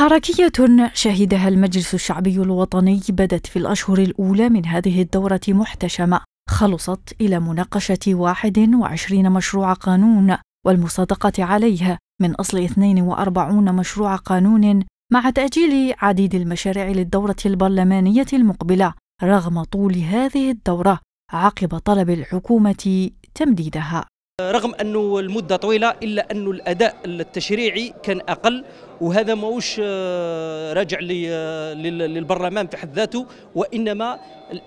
حركية شهدها المجلس الشعبي الوطني بدت في الأشهر الأولى من هذه الدورة محتشمة خلصت إلى مناقشة 21 مشروع قانون والمصادقة عليها من أصل 42 مشروع قانون مع تأجيل عديد المشاريع للدورة البرلمانية المقبلة رغم طول هذه الدورة عقب طلب الحكومة تمديدها رغم أنه المدة طويلة إلا أنه الأداء التشريعي كان أقل وهذا ماهوش آه، راجع آه، للبرلمان في حد ذاته وإنما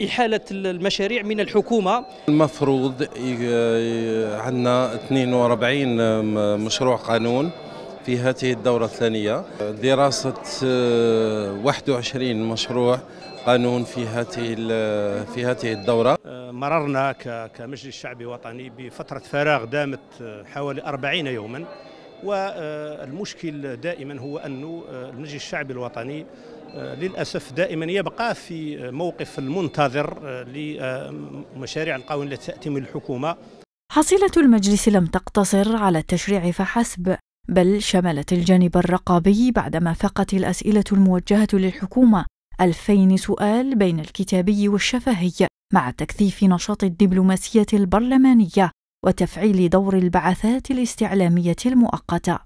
إحالة المشاريع من الحكومة المفروض عندنا 42 آه، مشروع قانون في هذه الدورة الثانية دراسة 21 مشروع قانون في هذه في هذه الدورة مررنا كمجلس شعبي وطني بفترة فراغ دامت آه، حوالي 40 يوما والمشكل آه، دائما هو أنه آه، المجلس الشعبي الوطني للأسف دائما يبقى في موقف المنتظر لمشاريع القانون التي تأتي من الحكومة حصيلة المجلس لم تقتصر على التشريع فحسب بل شملت الجانب الرقابي بعدما فاقت الأسئلة الموجهة للحكومة ألفين سؤال بين الكتابي والشفهي مع تكثيف نشاط الدبلوماسية البرلمانية وتفعيل دور البعثات الاستعلامية المؤقتة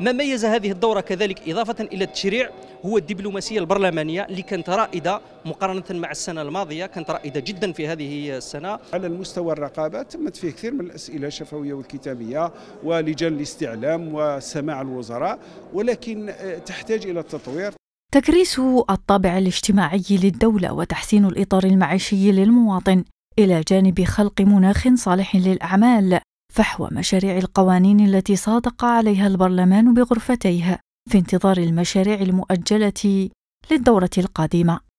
ما ميز هذه الدورة كذلك إضافة إلى التشريع هو الدبلوماسية البرلمانية اللي كانت رائدة مقارنة مع السنة الماضية كانت رائدة جدا في هذه السنة على المستوى الرقابة تمت فيه كثير من الأسئلة الشفوية والكتابية ولجان الاستعلام وسماع الوزراء ولكن آه، تحتاج إلى التطوير تكريس الطابع الاجتماعي للدولة وتحسين الإطار المعيشي للمواطن إلى جانب خلق مناخ صالح للأعمال فحوى مشاريع القوانين التي صادق عليها البرلمان بغرفتيه في انتظار المشاريع المؤجلة للدورة القادمة